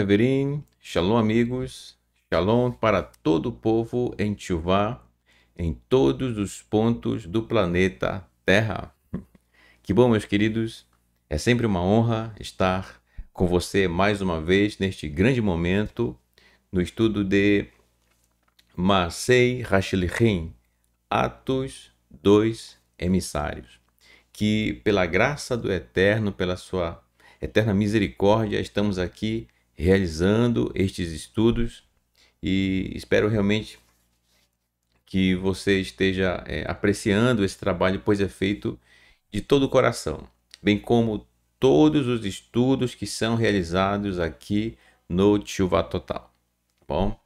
Reverine, shalom amigos, shalom para todo o povo em Chuvá, em todos os pontos do planeta Terra. Que bom, meus queridos, é sempre uma honra estar com você mais uma vez neste grande momento no estudo de Masei Rashilchim, Atos 2 Emissários, que pela graça do Eterno, pela sua eterna misericórdia, estamos aqui realizando estes estudos e espero realmente que você esteja é, apreciando esse trabalho, pois é feito de todo o coração, bem como todos os estudos que são realizados aqui no Chuva Total. Tá bom,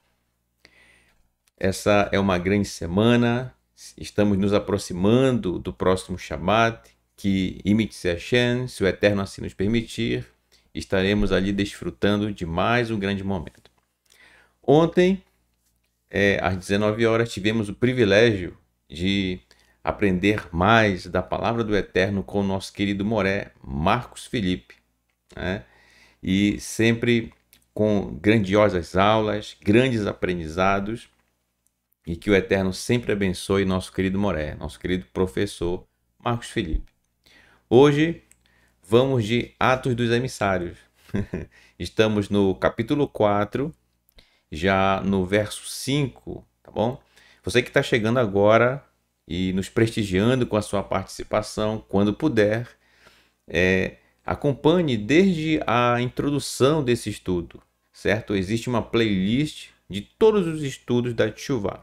essa é uma grande semana, estamos nos aproximando do próximo Shabat, que Imit Hashem, se o Eterno assim nos permitir, estaremos ali desfrutando de mais um grande momento. Ontem, é, às 19 horas, tivemos o privilégio de aprender mais da palavra do Eterno com o nosso querido Moré, Marcos Felipe. Né? E sempre com grandiosas aulas, grandes aprendizados, e que o Eterno sempre abençoe nosso querido Moré, nosso querido professor Marcos Felipe. Hoje Vamos de Atos dos Emissários. Estamos no capítulo 4, já no verso 5, tá bom? Você que está chegando agora e nos prestigiando com a sua participação, quando puder, é, acompanhe desde a introdução desse estudo, certo? Existe uma playlist de todos os estudos da Chuva,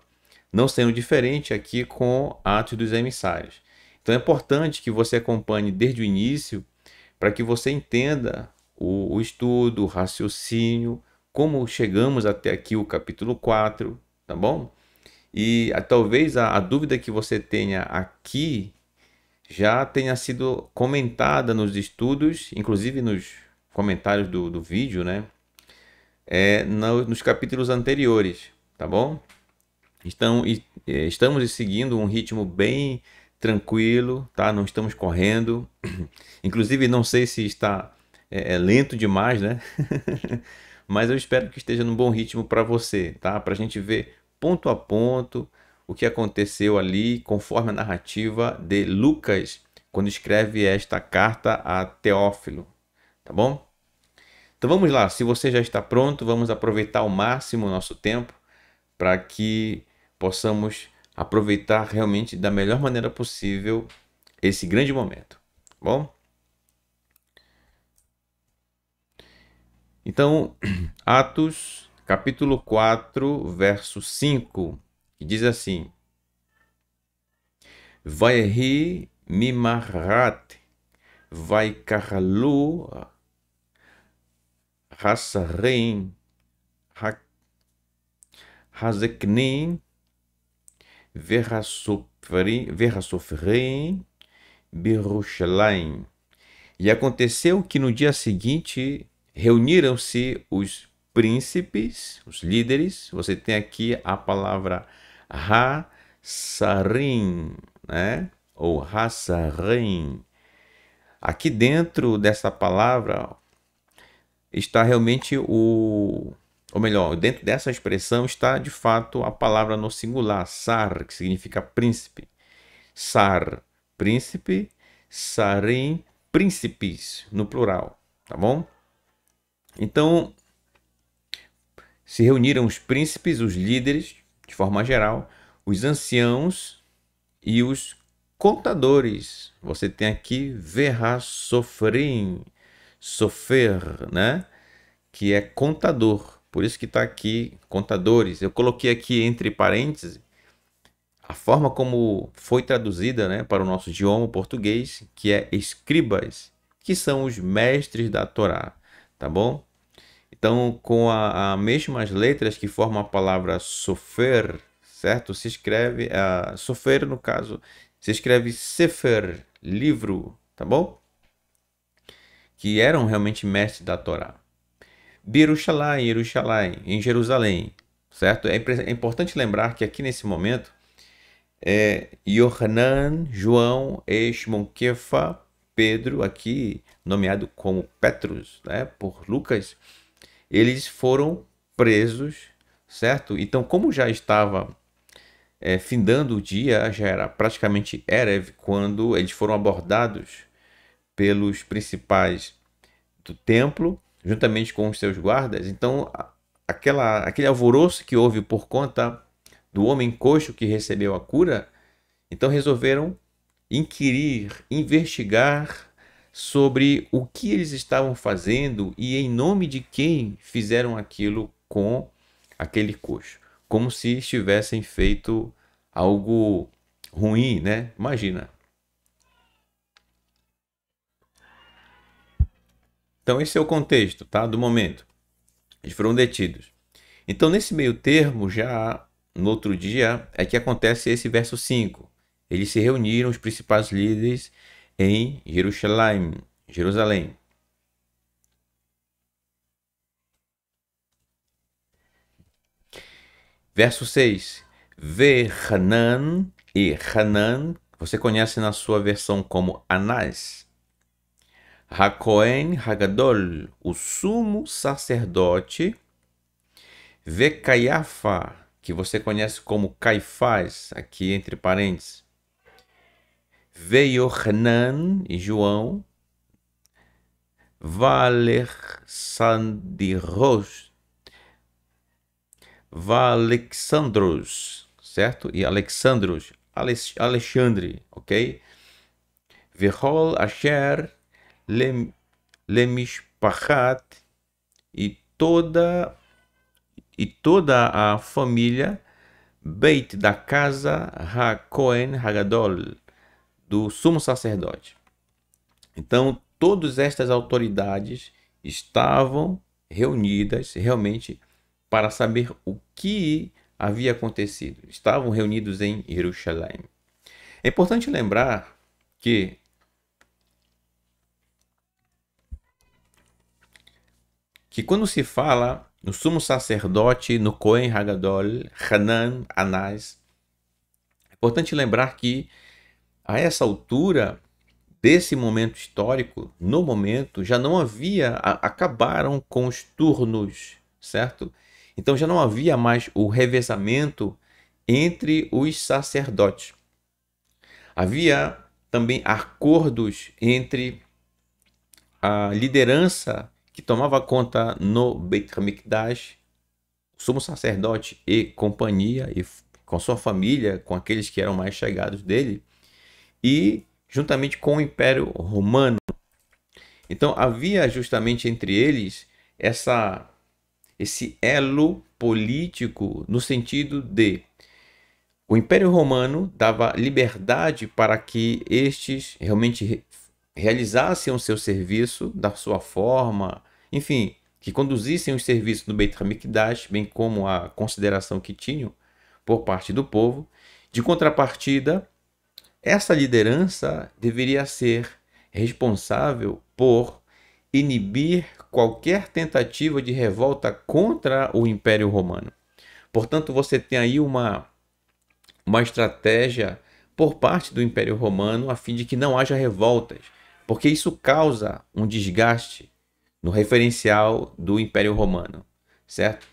não sendo diferente aqui com Atos dos Emissários. Então é importante que você acompanhe desde o início para que você entenda o, o, estudo, o raciocínio, como chegamos até aqui o capítulo 4, tá bom? E a, ah, talvez a, a dúvida que você tenha aqui já tenha sido comentada nos estudos, inclusive nos comentários do, do vídeo, né? É, no, nos capítulos anteriores, tá bom? Então, estamos seguindo um ritmo bem tranquilo, tá? Não estamos correndo. Inclusive, não sei se está é, é lento demais, né? Mas eu espero que esteja num bom ritmo para você, tá? Para a gente ver ponto a ponto o que aconteceu ali, conforme a narrativa de Lucas, quando escreve esta carta a Teófilo, tá bom? Então vamos lá, se você já está pronto, vamos aproveitar ao máximo o nosso tempo para que possamos aproveitar realmente da melhor maneira possível esse grande momento. Tá bom? Então, Atos, capítulo 4, verso 5, que diz assim: vai Vairhi vai carlu hasarim hazeknim verra sofrein Birushalayim. E aconteceu que no dia seguinte reuniram-se os príncipes, os líderes. Você tem aqui a palavra Hassarim, né? Ou Hassarim. Aqui dentro dessa palavra está realmente o ou melhor, dentro dessa expressão está de fato a palavra no singular, sar, que significa príncipe. Sar, príncipe, sarim, príncipes, no plural, tá bom? Então, se reuniram os príncipes, os líderes, de forma geral, os anciãos e os contadores. Você tem aqui verra sofrim, sofer, né? Que é contador. Por isso que está aqui contadores. Eu coloquei aqui entre parênteses a forma como foi traduzida né, para o nosso idioma português, que é escribas, que são os mestres da Torá, tá bom? Então, com as mesmas letras que formam a palavra sofer, certo? Se escreve, uh, sofer no caso, se escreve sefer, livro, tá bom? Que eram realmente mestres da Torá. Birushalá, em em Jerusalém, certo? É, é importante lembrar que aqui nesse momento é Yohanan, João, Esmon, Kefa, Pedro, aqui nomeado como Petrus, né, por Lucas, eles foram presos, certo? Então, como já estava é, findando o dia, já era praticamente Erev, quando eles foram abordados pelos principais do templo, juntamente com os seus guardas. Então, aquela, aquele alvoroço que houve por conta do homem coxo que recebeu a cura, então resolveram inquirir, investigar sobre o que eles estavam fazendo e em nome de quem fizeram aquilo com aquele coxo, como se estivessem feito algo ruim, né? Imagina, Então, esse é o contexto tá? do momento. Eles foram detidos. Então, nesse meio termo, já no outro dia, é que acontece esse verso 5. Eles se reuniram, os principais líderes, em Jerusalém. Jerusalém. Verso 6. Vê Hanan e Hanan, você conhece na sua versão como Anás. Hakohen Hagadol, o sumo sacerdote, VeKayafa, que você conhece como Caifás, aqui entre parênteses, Veiohanan e João, Valer Sandiros, Valexandros, certo? E Alexandros, Alexandre, ok? Vehol Asher, Lemishpachat e toda e toda a família Beit da casa Hakohen Hagadol do sumo sacerdote. Então, todas estas autoridades estavam reunidas realmente para saber o que havia acontecido. Estavam reunidos em Jerusalém. É importante lembrar que que quando se fala no sumo sacerdote, no Cohen Hagadol, Hanan, Anás, é importante lembrar que a essa altura desse momento histórico, no momento, já não havia, a, acabaram com os turnos, certo? Então já não havia mais o revezamento entre os sacerdotes. Havia também acordos entre a liderança que tomava conta no Beit Hamikdash, o sumo sacerdote e companhia, e com sua família, com aqueles que eram mais chegados dele, e juntamente com o Império Romano. Então havia justamente entre eles essa esse elo político no sentido de o Império Romano dava liberdade para que estes realmente realizassem o seu serviço da sua forma, enfim, que conduzissem os serviços do Beit Hamikdash, bem como a consideração que tinham por parte do povo. De contrapartida, essa liderança deveria ser responsável por inibir qualquer tentativa de revolta contra o Império Romano. Portanto, você tem aí uma, uma estratégia por parte do Império Romano a fim de que não haja revoltas, porque isso causa um desgaste no referencial do Império Romano, certo?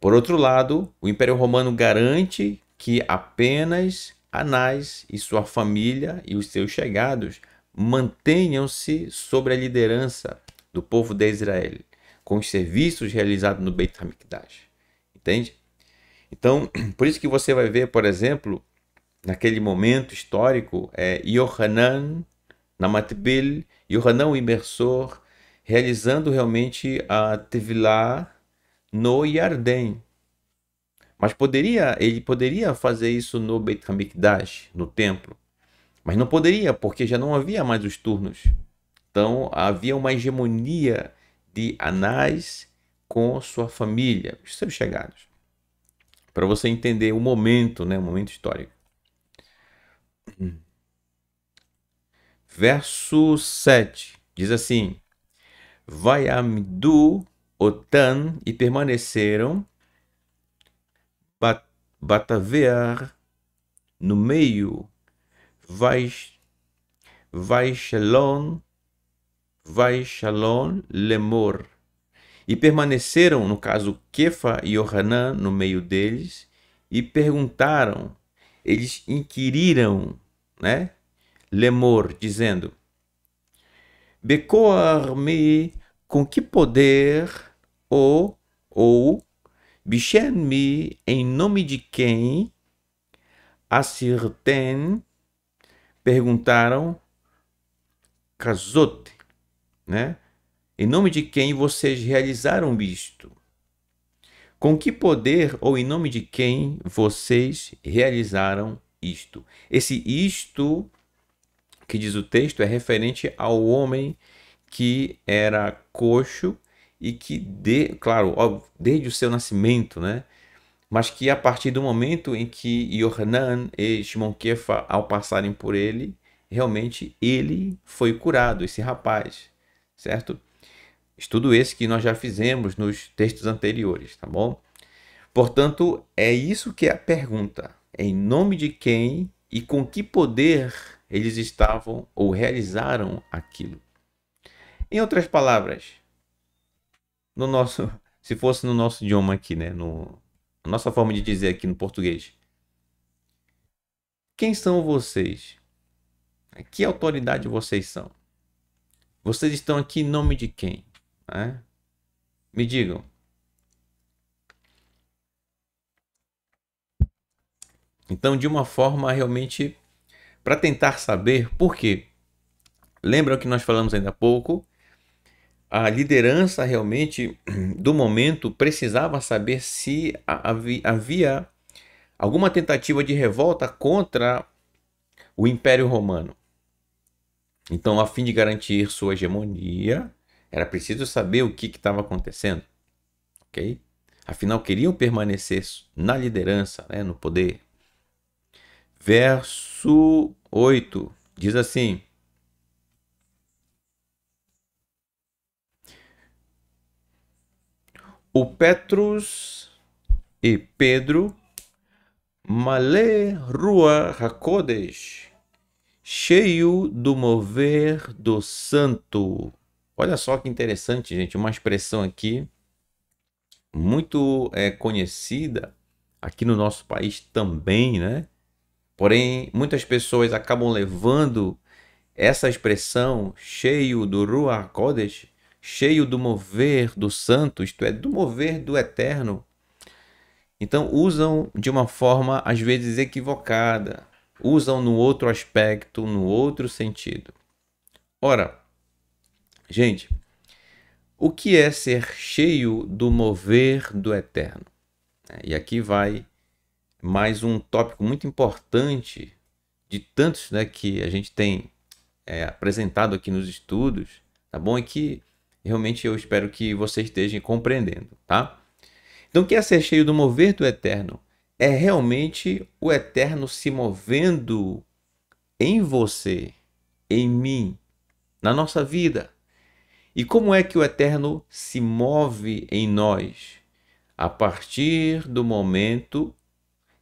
Por outro lado, o Império Romano garante que apenas Anás e sua família e os seus chegados mantenham-se sobre a liderança do povo de Israel, com os serviços realizados no Beit HaMikdash. Entende? Então, por isso que você vai ver, por exemplo, naquele momento histórico, é, Yohanan, Namatbil, Yohanan o imersor, realizando realmente a Tevilá no Yarden. Mas poderia, ele poderia fazer isso no Beit HaMikdash, no templo. Mas não poderia, porque já não havia mais os turnos. Então havia uma hegemonia de Anás com sua família, os seus chegados. Para você entender o momento, né, o momento histórico. Verso 7 diz assim: do Otan, e permaneceram, bat, Batavear, no meio, Vais Vaishalon, Vaishalon, Lemor. E permaneceram, no caso, Kefa e Ohanan no meio deles, e perguntaram, eles inquiriram, né? Lemor, dizendo: Becoar-me com que poder ou ou Bichen-me em nome de quem? Assirten perguntaram Casote né? Em nome de quem vocês realizaram isto? Com que poder ou em nome de quem vocês realizaram isto? Esse isto que diz o texto é referente ao homem que era coxo e que, de, claro, desde o seu nascimento, né? Mas que a partir do momento em que Yohanan e Shimon Kefa, ao passarem por ele, realmente ele foi curado, esse rapaz, certo? Estudo esse que nós já fizemos nos textos anteriores, tá bom? Portanto, é isso que é a pergunta. É em nome de quem e com que poder eles estavam ou realizaram aquilo. Em outras palavras, no nosso, se fosse no nosso idioma aqui, né, no a nossa forma de dizer aqui no português, quem são vocês? Que autoridade vocês são? Vocês estão aqui em nome de quem? Né? Me digam. Então, de uma forma realmente para tentar saber por quê. Lembram que nós falamos ainda há pouco? A liderança realmente do momento precisava saber se havia alguma tentativa de revolta contra o Império Romano. Então, a fim de garantir sua hegemonia, era preciso saber o que estava acontecendo. ok? Afinal, queriam permanecer na liderança, né, no poder verso 8, diz assim: O Petrus e Pedro, male Rua racodes, cheio do mover do santo. Olha só que interessante, gente, uma expressão aqui muito é, conhecida aqui no nosso país também, né? Porém, muitas pessoas acabam levando essa expressão cheio do Ruach Kodesh, cheio do mover do santo, isto é, do mover do eterno. Então, usam de uma forma às vezes equivocada, usam no outro aspecto, no outro sentido. Ora, gente, o que é ser cheio do mover do eterno? E aqui vai mas um tópico muito importante de tantos né, que a gente tem é, apresentado aqui nos estudos, tá bom? E que realmente eu espero que vocês estejam compreendendo, tá? Então, o que é ser cheio do mover do eterno? É realmente o eterno se movendo em você, em mim, na nossa vida. E como é que o eterno se move em nós? A partir do momento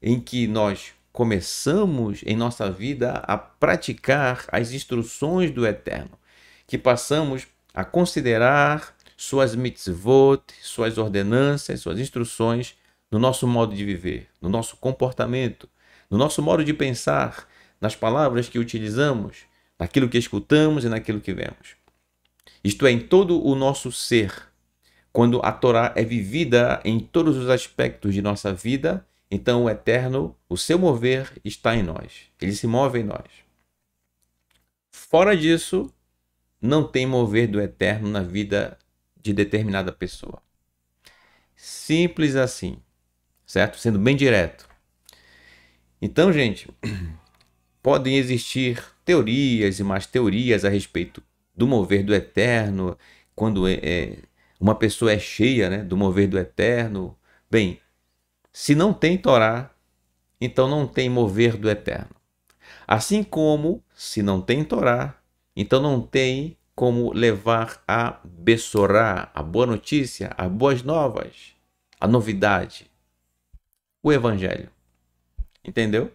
em que nós começamos em nossa vida a praticar as instruções do Eterno, que passamos a considerar suas mitzvot, suas ordenanças, suas instruções no nosso modo de viver, no nosso comportamento, no nosso modo de pensar, nas palavras que utilizamos, naquilo que escutamos e naquilo que vemos. Isto é, em todo o nosso ser. Quando a Torá é vivida em todos os aspectos de nossa vida, então o eterno, o seu mover está em nós. Ele se move em nós. Fora disso, não tem mover do eterno na vida de determinada pessoa. Simples assim, certo? Sendo bem direto. Então, gente, podem existir teorias e mais teorias a respeito do mover do eterno, quando é, é uma pessoa é cheia né, do mover do eterno. Bem, se não tem Torá, então não tem mover do eterno. Assim como, se não tem Torá, então não tem como levar a Bessorá, a boa notícia, as boas novas, a novidade, o Evangelho. Entendeu?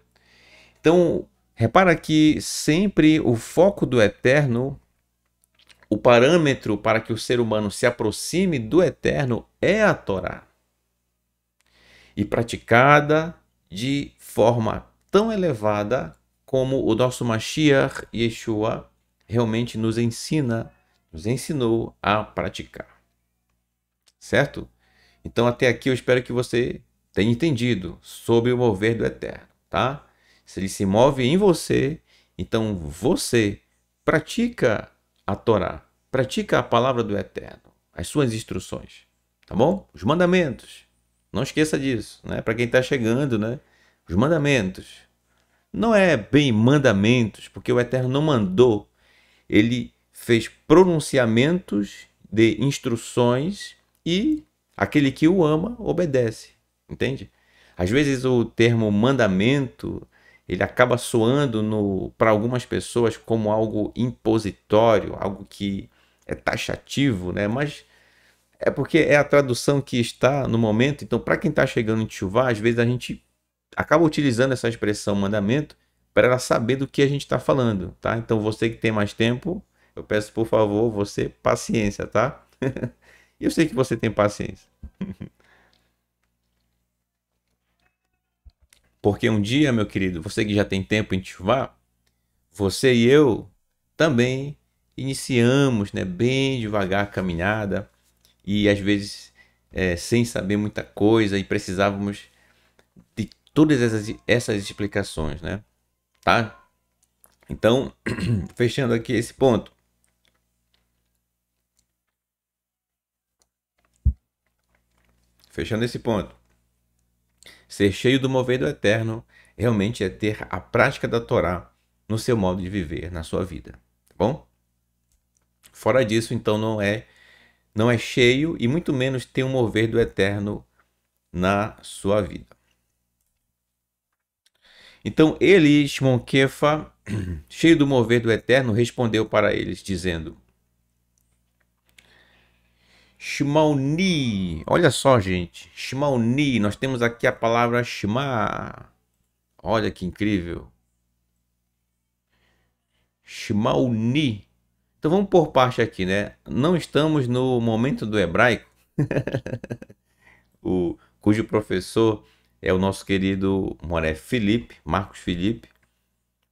Então, repara que sempre o foco do eterno, o parâmetro para que o ser humano se aproxime do eterno é a Torá e praticada de forma tão elevada como o nosso Mashiach Yeshua realmente nos ensina, nos ensinou a praticar. Certo? Então até aqui eu espero que você tenha entendido sobre o mover do eterno, tá? Se ele se move em você, então você pratica a Torá, pratica a palavra do eterno, as suas instruções, tá bom? Os mandamentos. Não esqueça disso, né? Para quem está chegando, né? Os mandamentos. Não é bem mandamentos, porque o Eterno não mandou. Ele fez pronunciamentos de instruções e aquele que o ama obedece, entende? Às vezes o termo mandamento ele acaba soando para algumas pessoas como algo impositório, algo que é taxativo, né? Mas é porque é a tradução que está no momento. Então, para quem está chegando em chuva, às vezes a gente acaba utilizando essa expressão mandamento para ela saber do que a gente está falando, tá? Então, você que tem mais tempo, eu peço por favor, você paciência, tá? eu sei que você tem paciência. Porque um dia, meu querido, você que já tem tempo em Tchuvá, você e eu também iniciamos, né, bem devagar a caminhada e às vezes é, sem saber muita coisa e precisávamos de todas essas, essas explicações, né? Tá? Então, fechando aqui esse ponto. Fechando esse ponto. Ser cheio do mover do eterno realmente é ter a prática da Torá no seu modo de viver, na sua vida. Tá bom? Fora disso, então, não é não é cheio e muito menos tem um mover do eterno na sua vida. Então ele, Shimon Kefa, cheio do mover do eterno, respondeu para eles, dizendo: Shmouni, olha só, gente, Shmouni. nós temos aqui a palavra Shma, olha que incrível. Shmouni. Então vamos por parte aqui, né? Não estamos no momento do hebraico, o, cujo professor é o nosso querido Moré Felipe, Marcos Felipe.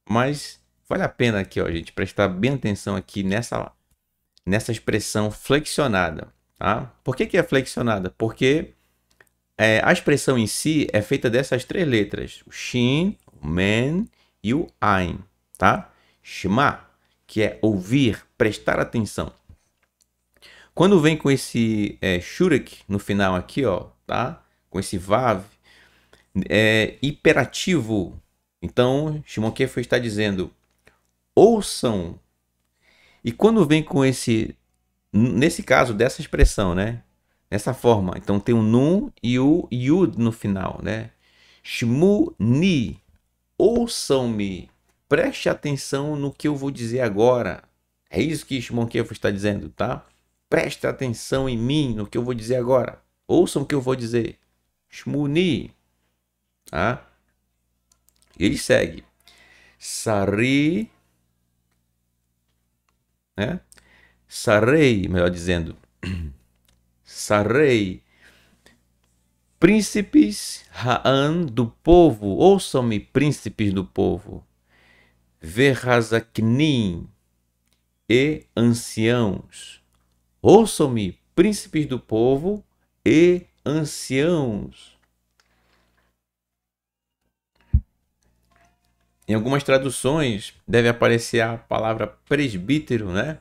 Mas vale a pena aqui, ó, gente, prestar bem atenção aqui nessa, nessa expressão flexionada. Tá? Por que, que é flexionada? Porque é, a expressão em si é feita dessas três letras: o shin, o men e o ain, tá? Shema que é ouvir, prestar atenção. Quando vem com esse é, shurek no final aqui, ó, tá? Com esse vav, é hiperativo. Então, Shimon está dizendo, ouçam. E quando vem com esse, nesse caso, dessa expressão, né? Nessa forma. Então, tem o nun e o yud no final, né? Shmu ni, ouçam-me. Preste atenção no que eu vou dizer agora. É isso que Shimon Kefo está dizendo, tá? Preste atenção em mim, no que eu vou dizer agora. Ouçam o que eu vou dizer. Shmuni. Tá? Ele segue. Sari. Né? Sarei, melhor dizendo. Sarei. Príncipes Raan do povo, ouçam-me, príncipes do povo. Verrazaknim e anciãos. Ouçam-me, príncipes do povo e anciãos. Em algumas traduções deve aparecer a palavra presbítero, né?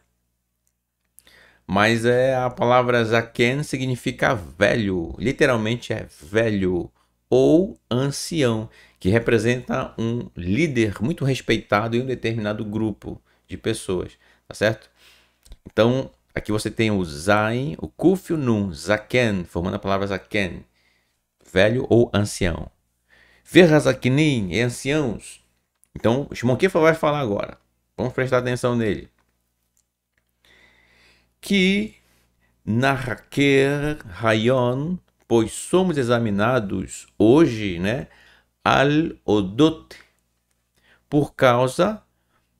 Mas é a palavra zaken significa velho, literalmente é velho ou ancião que representa um líder muito respeitado em um determinado grupo de pessoas, tá certo? Então, aqui você tem o Zain, o Kuf e o Nun, Zaken, formando a palavra Zaken, velho ou ancião. Verrazaknin e anciãos. Então, o Kifa vai falar agora. Vamos prestar atenção nele. Que Narraker Rayon, pois somos examinados hoje, né? al-Odot, por causa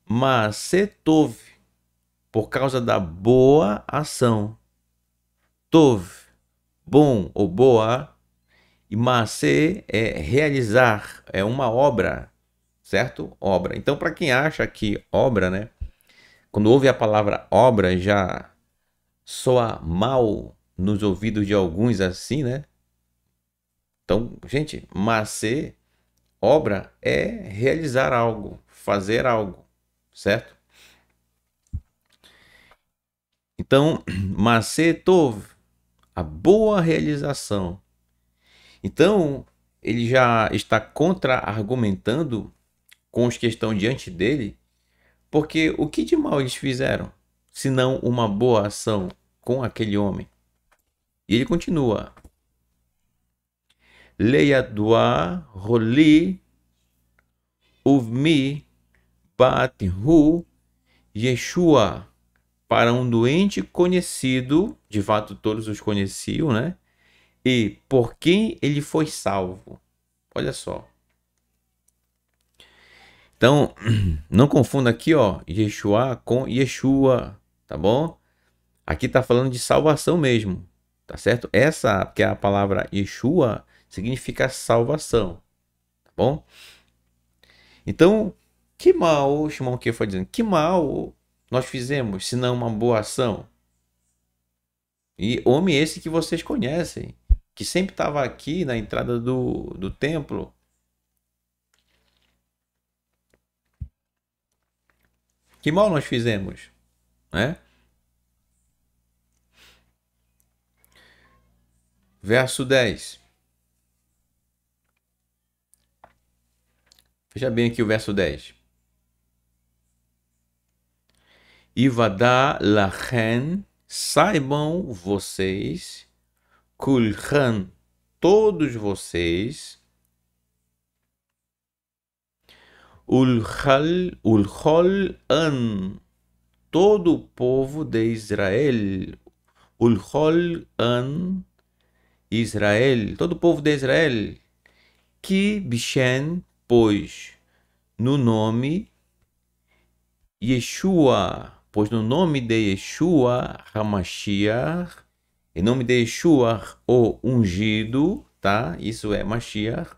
Masetov, por causa da boa ação. Tov, bom ou boa, e Masé é realizar, é uma obra, certo? Obra. Então, para quem acha que obra, né? Quando ouve a palavra obra, já soa mal nos ouvidos de alguns assim, né? Então, gente, Masé Obra é realizar algo, fazer algo, certo? Então, Macetov, a boa realização. Então, ele já está contra-argumentando com os que estão diante dele, porque o que de mal eles fizeram, senão uma boa ação com aquele homem? E ele continua: לידוע הולי ובמי בת hu Yeshua para um doente conhecido, de fato todos os conheciam, né? E por quem ele foi salvo. Olha só. Então, não confunda aqui, ó, Yeshua com Yeshua, tá bom? Aqui tá falando de salvação mesmo, tá certo? Essa, que é a palavra Yeshua, significa salvação, tá bom? Então, que mal, Shimon que foi dizendo, que mal nós fizemos, se não uma boa ação? E homem esse que vocês conhecem, que sempre estava aqui na entrada do, do templo. Que mal nós fizemos, né? Verso 10. Veja bem aqui o verso 10. la lachen, saibam vocês, kulhan, todos vocês, ulhal, ulhol an, todo o povo de Israel, ulhol an, Israel, todo o povo de Israel, ki Bishen pois no nome Yeshua, pois no nome de Yeshua Hamashiach, em nome de Yeshua, o ungido, tá? Isso é Mashiach.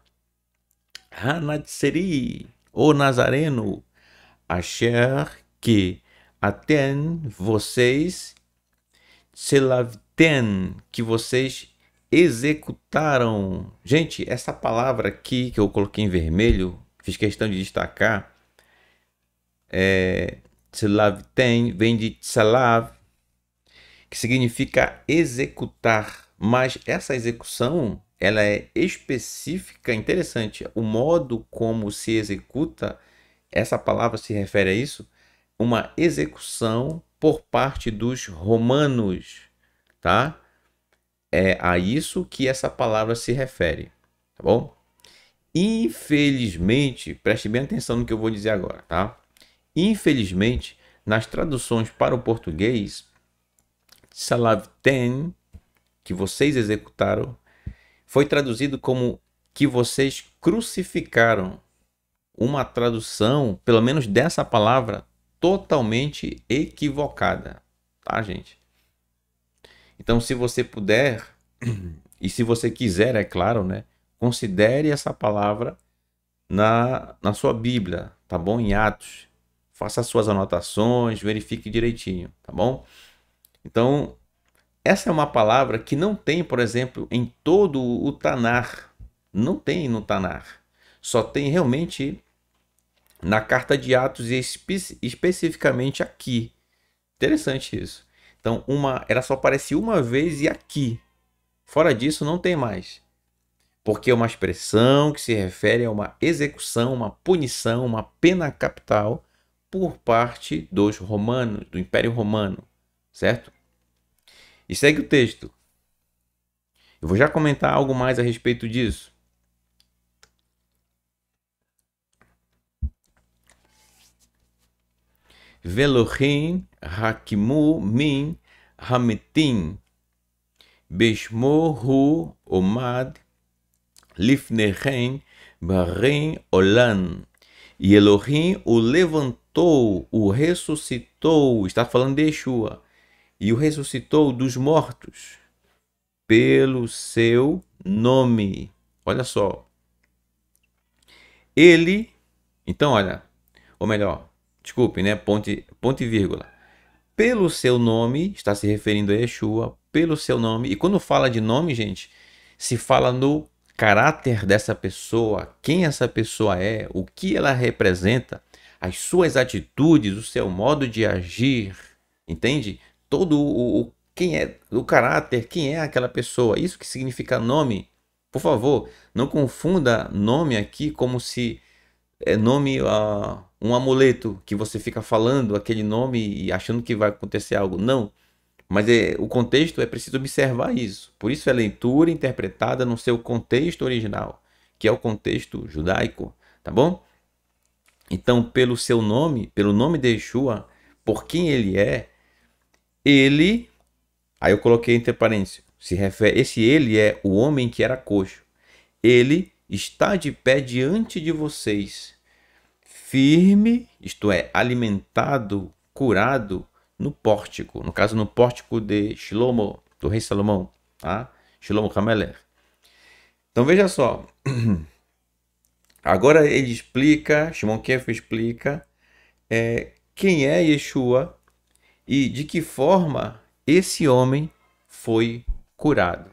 Hanatseri, o Nazareno, Asher, que até vocês, Selavten, que vocês executaram. Gente, essa palavra aqui que eu coloquei em vermelho, fiz questão de destacar, é tem vem de Tselav, que significa executar, mas essa execução ela é específica, interessante, o modo como se executa, essa palavra se refere a isso, uma execução por parte dos romanos, tá? é a isso que essa palavra se refere, tá bom? Infelizmente, preste bem atenção no que eu vou dizer agora, tá? Infelizmente, nas traduções para o português, salav ten, que vocês executaram, foi traduzido como que vocês crucificaram. Uma tradução, pelo menos dessa palavra, totalmente equivocada, tá, gente? Então, se você puder, e se você quiser, é claro, né? Considere essa palavra na, na sua Bíblia, tá bom? Em Atos. Faça suas anotações, verifique direitinho, tá bom? Então, essa é uma palavra que não tem, por exemplo, em todo o Tanar. Não tem no Tanar. Só tem realmente na carta de Atos e espe especificamente aqui. Interessante isso. Então, uma, ela só aparece uma vez e aqui. Fora disso, não tem mais. Porque é uma expressão que se refere a uma execução, uma punição, uma pena capital por parte dos romanos, do Império Romano, certo? E segue o texto. Eu vou já comentar algo mais a respeito disso. Velohim Hakimu Min Hametim Bishmo Hu Omad Lifnehen Barren Olan. E Elohim o levantou, o ressuscitou, está falando de Yeshua, e o ressuscitou dos mortos pelo seu nome. Olha só. Ele, então olha, ou melhor, Desculpe, né? Ponte, ponte e vírgula. Pelo seu nome, está se referindo a Yeshua, pelo seu nome. E quando fala de nome, gente, se fala no caráter dessa pessoa, quem essa pessoa é, o que ela representa, as suas atitudes, o seu modo de agir, entende? Todo o, o quem é o caráter, quem é aquela pessoa, isso que significa nome. Por favor, não confunda nome aqui como se é nome uh, um amuleto que você fica falando aquele nome e achando que vai acontecer algo. Não. Mas é, o contexto é preciso observar isso. Por isso é leitura interpretada no seu contexto original, que é o contexto judaico, tá bom? Então, pelo seu nome, pelo nome de Yeshua, por quem ele é, ele, aí eu coloquei entre parênteses, se refere, esse ele é o homem que era coxo. Ele está de pé diante de vocês firme, isto é, alimentado, curado no pórtico, no caso no pórtico de Shlomo, do rei Salomão, tá? Shlomo Hameler. Então veja só, agora ele explica, Shimon Kef explica é, quem é Yeshua e de que forma esse homem foi curado.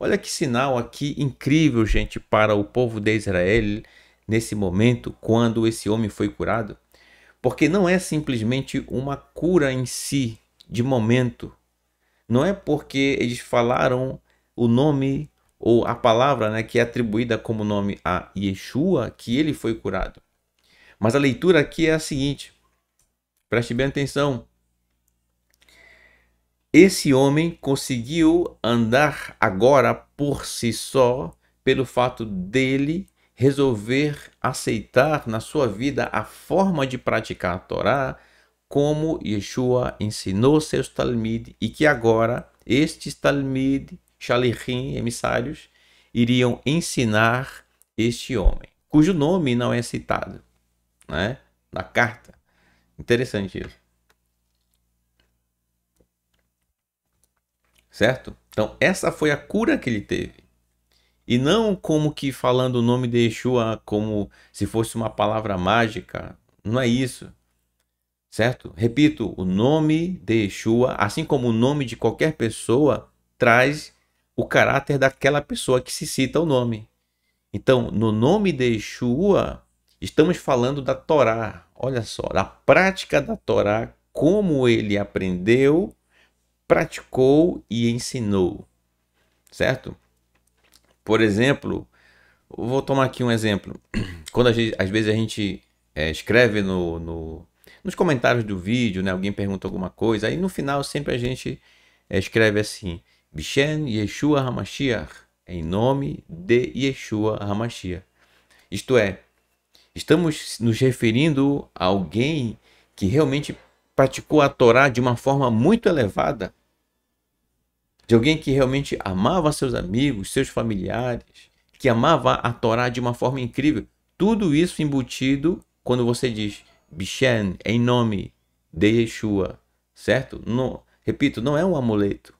Olha que sinal aqui incrível, gente, para o povo de Israel nesse momento quando esse homem foi curado, porque não é simplesmente uma cura em si de momento. Não é porque eles falaram o nome ou a palavra né, que é atribuída como nome a Yeshua que ele foi curado. Mas a leitura aqui é a seguinte: preste bem atenção. Esse homem conseguiu andar agora por si só pelo fato dele resolver aceitar na sua vida a forma de praticar a Torá como Yeshua ensinou seus Talmud e que agora estes Talmud, Shalichim, emissários, iriam ensinar este homem, cujo nome não é citado né, na carta. Interessante isso. Certo? Então, essa foi a cura que ele teve. E não como que falando o nome de Yeshua como se fosse uma palavra mágica. Não é isso. Certo? Repito, o nome de Yeshua, assim como o nome de qualquer pessoa, traz o caráter daquela pessoa que se cita o nome. Então, no nome de Yeshua, estamos falando da Torá. Olha só, da prática da Torá, como ele aprendeu, praticou e ensinou. Certo? Por exemplo, vou tomar aqui um exemplo. Quando gente, às vezes a gente é, escreve no, no, nos comentários do vídeo, né? Alguém pergunta alguma coisa, aí no final sempre a gente é, escreve assim: Bishen Yeshua Hamashiach, em nome de Yeshua Hamashiach. Isto é, estamos nos referindo a alguém que realmente praticou a Torá de uma forma muito elevada, de alguém que realmente amava seus amigos, seus familiares, que amava a Torá de uma forma incrível. Tudo isso embutido quando você diz Bishen, em nome de Yeshua, certo? repito, não é um amuleto.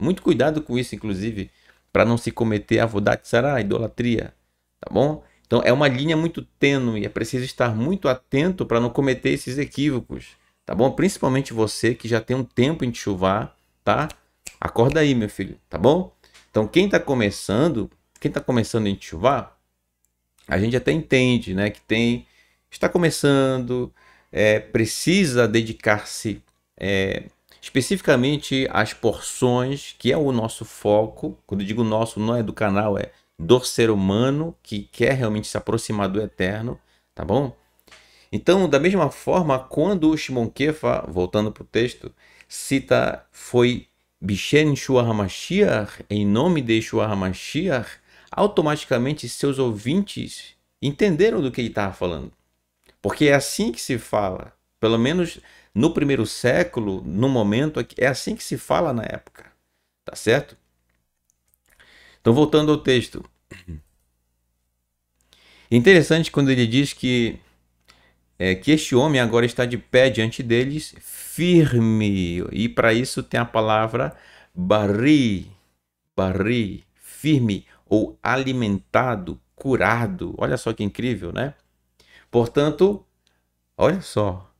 Muito cuidado com isso, inclusive, para não se cometer a vodat a idolatria, tá bom? Então é uma linha muito tênue, é preciso estar muito atento para não cometer esses equívocos, tá bom? Principalmente você que já tem um tempo em chuvar, tá? Acorda aí, meu filho, tá bom? Então, quem está começando, quem está começando a enxuvar, a gente até entende, né, que tem está começando, é, precisa dedicar-se é, especificamente às porções, que é o nosso foco. Quando eu digo nosso, não é do canal, é do ser humano que quer realmente se aproximar do eterno, tá bom? Então, da mesma forma, quando o Shimon Kefa, voltando para o texto, cita foi Bishen Shua HaMashiach, em nome de Shua HaMashiach, automaticamente seus ouvintes entenderam do que ele estava falando. Porque é assim que se fala, pelo menos no primeiro século, no momento, é, é assim que se fala na época. Tá certo? Então, voltando ao texto. Interessante quando ele diz que é, que este homem agora está de pé diante deles, firme. E para isso tem a palavra barri, barri, firme ou alimentado, curado. Olha só que incrível, né? Portanto, olha só,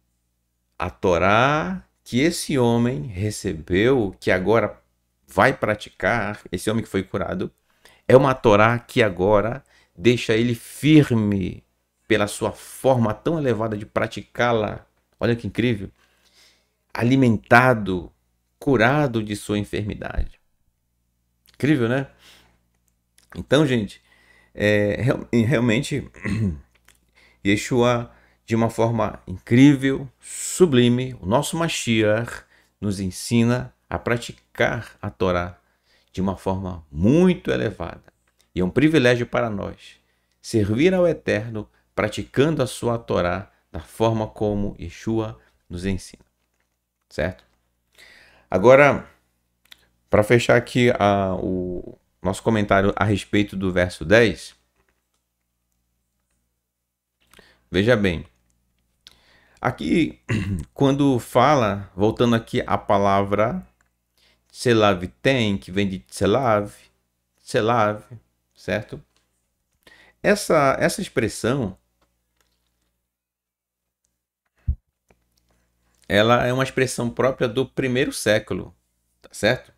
a Torá que esse homem recebeu, que agora vai praticar, esse homem que foi curado, é uma Torá que agora deixa ele firme, pela sua forma tão elevada de praticá-la, olha que incrível, alimentado, curado de sua enfermidade. Incrível, né? Então, gente, é, realmente, Yeshua, de uma forma incrível, sublime, o nosso Mashiach nos ensina a praticar a Torá de uma forma muito elevada. E é um privilégio para nós servir ao Eterno praticando a sua Torá da forma como Yeshua nos ensina. Certo? Agora, para fechar aqui a, o nosso comentário a respeito do verso 10, veja bem. Aqui, quando fala, voltando aqui a palavra Tselav tem, que vem de Tselav, Tselav, certo? Essa, essa expressão ela é uma expressão própria do primeiro século, tá certo?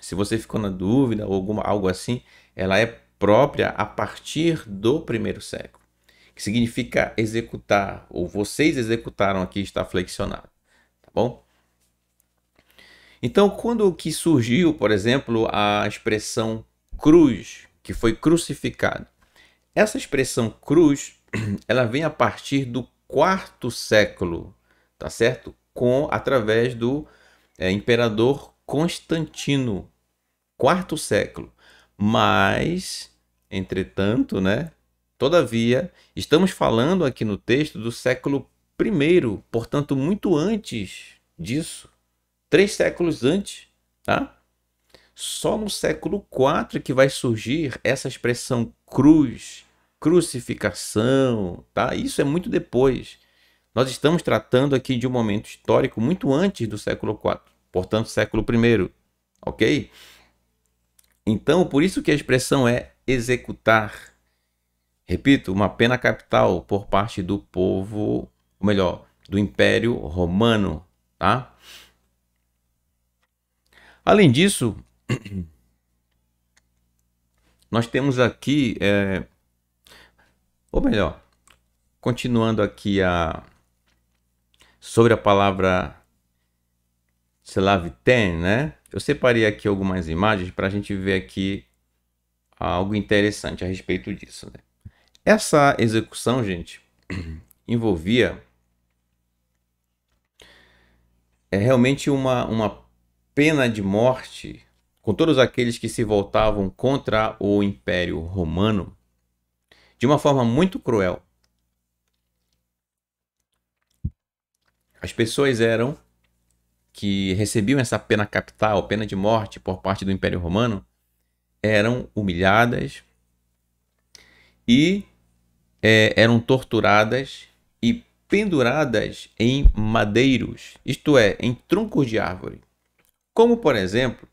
Se você ficou na dúvida ou alguma, algo assim, ela é própria a partir do primeiro século, que significa executar, ou vocês executaram aqui, está flexionado, tá bom? Então, quando que surgiu, por exemplo, a expressão cruz, que foi crucificado? Essa expressão cruz, ela vem a partir do quarto século tá certo? Com através do é, imperador Constantino, quarto século. Mas, entretanto, né? Todavia, estamos falando aqui no texto do século I, portanto, muito antes disso, três séculos antes, tá? Só no século IV que vai surgir essa expressão cruz, crucificação, tá? Isso é muito depois. Nós estamos tratando aqui de um momento histórico muito antes do século IV, portanto, século I, ok? Então, por isso que a expressão é executar. Repito, uma pena capital por parte do povo, ou melhor, do Império Romano, tá? Além disso, nós temos aqui, é... ou melhor, continuando aqui a, sobre a palavra Selaviten, né? Eu separei aqui algumas imagens para a gente ver aqui algo interessante a respeito disso. Né? Essa execução, gente, envolvia é realmente uma, uma pena de morte com todos aqueles que se voltavam contra o Império Romano de uma forma muito cruel. As pessoas eram que recebiam essa pena capital, pena de morte por parte do Império Romano, eram humilhadas e é, eram torturadas e penduradas em madeiros, isto é, em troncos de árvore. Como, por exemplo,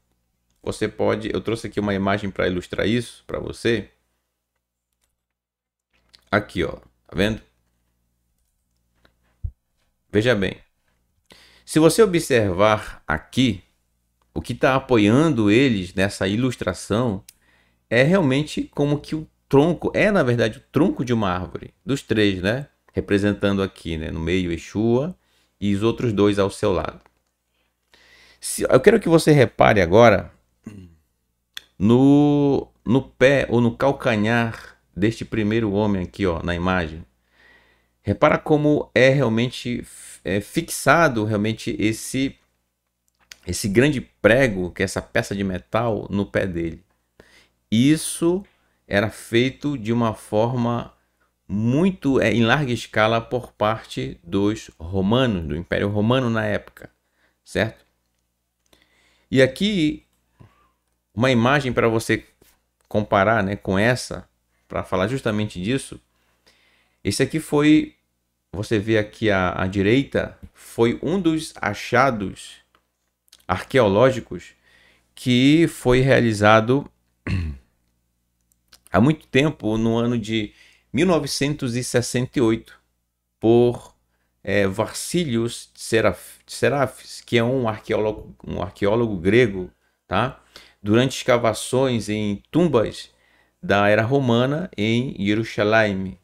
você pode. Eu trouxe aqui uma imagem para ilustrar isso para você. Aqui, ó. Tá vendo? Veja bem. Se você observar aqui, o que está apoiando eles nessa ilustração é realmente como que o tronco, é na verdade o tronco de uma árvore, dos três, né? Representando aqui, né? No meio, Exua e os outros dois ao seu lado. Se, eu quero que você repare agora no, no pé ou no calcanhar deste primeiro homem aqui, ó, na imagem. Repara como é realmente é, fixado realmente esse esse grande prego, que é essa peça de metal, no pé dele. Isso era feito de uma forma muito é, em larga escala por parte dos romanos, do Império Romano na época, certo? E aqui uma imagem para você comparar, né, com essa, para falar justamente disso. Esse aqui foi você vê aqui à, à direita, foi um dos achados arqueológicos que foi realizado há muito tempo, no ano de 1968, por é, Varsílios Serafis, que é um arqueólogo, um arqueólogo grego, tá? durante escavações em tumbas da era romana em Jerusalém,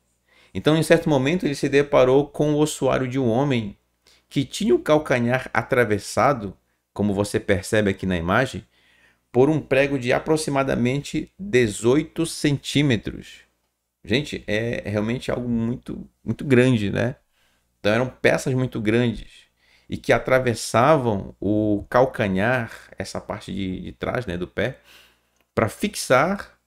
então, em certo momento, ele se deparou com o ossuário de um homem que tinha o calcanhar atravessado, como você percebe aqui na imagem, por um prego de aproximadamente 18 centímetros. Gente, é realmente algo muito, muito grande, né? Então, eram peças muito grandes e que atravessavam o calcanhar, essa parte de, de trás né, do pé, para fixar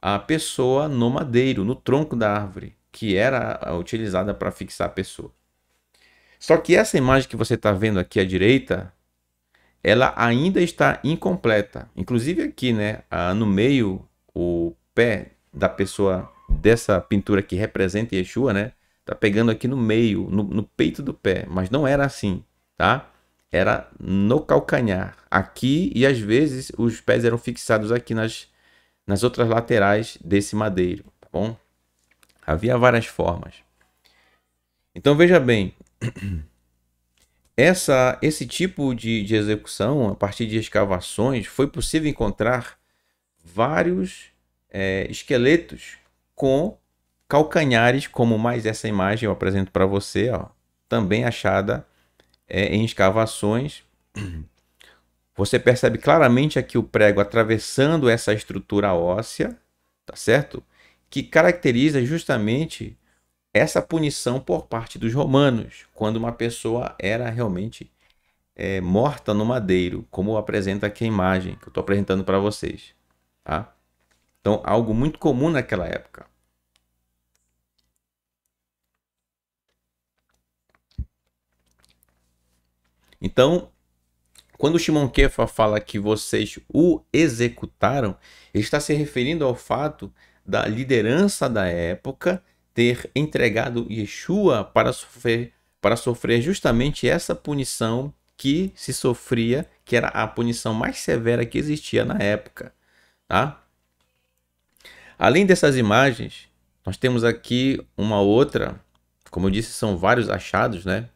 a pessoa no madeiro, no tronco da árvore que era utilizada para fixar a pessoa. Só que essa imagem que você está vendo aqui à direita, ela ainda está incompleta. Inclusive aqui, né, no meio, o pé da pessoa dessa pintura que representa Yeshua, né, tá pegando aqui no meio, no, no peito do pé, mas não era assim, tá? Era no calcanhar, aqui e às vezes os pés eram fixados aqui nas, nas outras laterais desse madeiro, tá bom? Havia várias formas. Então veja bem, essa, esse tipo de, de execução, a partir de escavações, foi possível encontrar vários é, esqueletos com calcanhares, como mais essa imagem eu apresento para você, ó, também achada é, em escavações. Você percebe claramente aqui o prego atravessando essa estrutura óssea, tá certo? que caracteriza justamente essa punição por parte dos romanos, quando uma pessoa era realmente é, morta no madeiro, como apresenta aqui a imagem que eu estou apresentando para vocês. Tá? Então, algo muito comum naquela época. Então, quando Shimon Kefa fala que vocês o executaram, ele está se referindo ao fato da liderança da época ter entregado Yeshua para sofrer, para sofrer justamente essa punição que se sofria, que era a punição mais severa que existia na época. Tá? Além dessas imagens, nós temos aqui uma outra, como eu disse, são vários achados, né?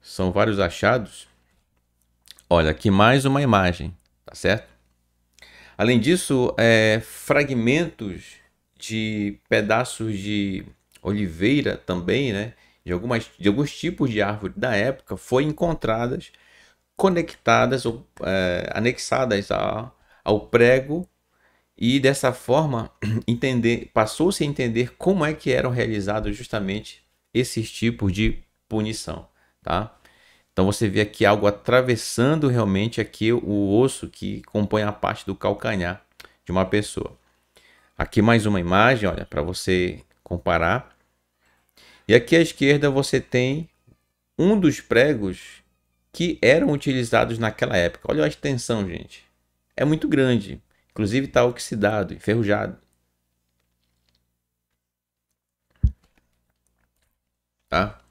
São vários achados. Olha, aqui mais uma imagem, tá certo? Além disso, é, fragmentos de pedaços de oliveira também, né? De, algumas, de alguns tipos de árvore da época foram encontradas conectadas ou é, anexadas a, ao prego e dessa forma entender passou-se a entender como é que eram realizados justamente esses tipos de punição, tá? Então você vê aqui algo atravessando realmente aqui o osso que compõe a parte do calcanhar de uma pessoa. Aqui mais uma imagem, olha, para você comparar. E aqui à esquerda você tem um dos pregos que eram utilizados naquela época. Olha a extensão, gente. É muito grande. Inclusive está oxidado, enferrujado. Tá?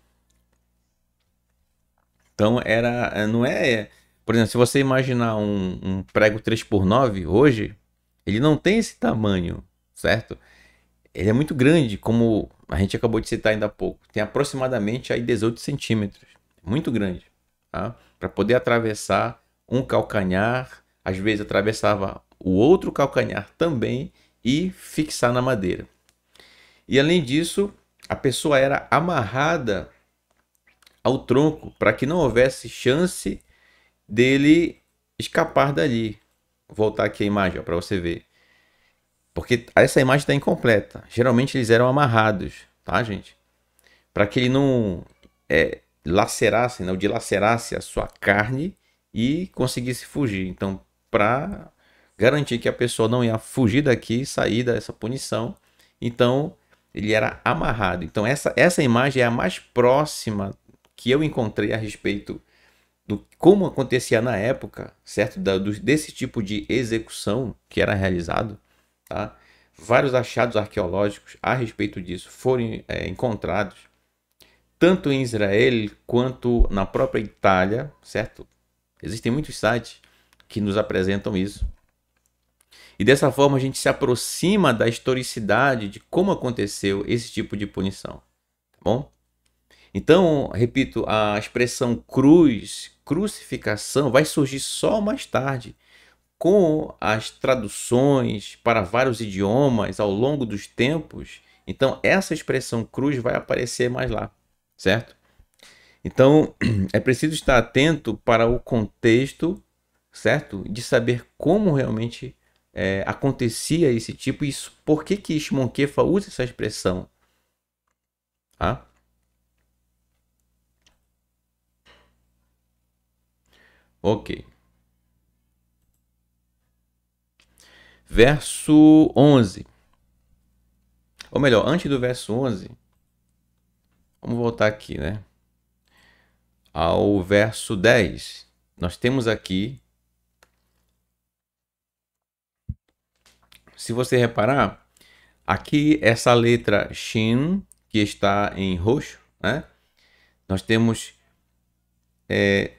Então era. É, não é, é. Por exemplo, se você imaginar um, um prego 3x9 hoje, ele não tem esse tamanho, certo? Ele é muito grande, como a gente acabou de citar ainda há pouco. Tem aproximadamente aí 18 centímetros. Muito grande. Tá? Para poder atravessar um calcanhar, às vezes atravessava o outro calcanhar também e fixar na madeira. E além disso, a pessoa era amarrada ao tronco para que não houvesse chance dele escapar dali. Vou voltar aqui a imagem para você ver. Porque essa imagem está incompleta. Geralmente eles eram amarrados, tá, gente? Para que ele não é, lacerasse, não né, dilacerasse a sua carne e conseguisse fugir. Então, para garantir que a pessoa não ia fugir daqui, sair dessa punição, então ele era amarrado. Então, essa, essa imagem é a mais próxima que eu encontrei a respeito do como acontecia na época, certo? Da, do, desse tipo de execução que era realizado, tá? Vários achados arqueológicos a respeito disso foram é, encontrados, tanto em Israel quanto na própria Itália, certo? Existem muitos sites que nos apresentam isso. E dessa forma a gente se aproxima da historicidade de como aconteceu esse tipo de punição, tá bom? Então, repito, a expressão cruz, crucificação, vai surgir só mais tarde, com as traduções para vários idiomas ao longo dos tempos. Então, essa expressão cruz vai aparecer mais lá, certo? Então, é preciso estar atento para o contexto, certo? De saber como realmente é, acontecia esse tipo, e isso, por que que Shmonkefa usa essa expressão, tá? Ok. Verso 11. Ou melhor, antes do verso 11, vamos voltar aqui, né? Ao verso 10. Nós temos aqui. Se você reparar, aqui essa letra Shin, que está em roxo, né? Nós temos é,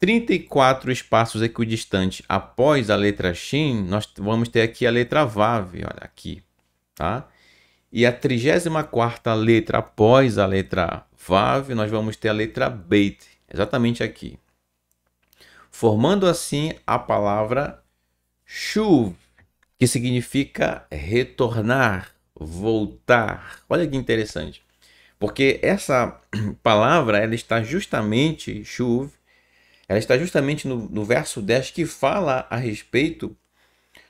34 espaços equidistantes após a letra Shin, nós vamos ter aqui a letra Vav, olha aqui, tá? E a 34 letra após a letra Vav, nós vamos ter a letra Beit, exatamente aqui. Formando assim a palavra Shuv, que significa retornar, voltar. Olha que interessante. Porque essa palavra ela está justamente, Shuv ela está justamente no, no verso 10 que fala a respeito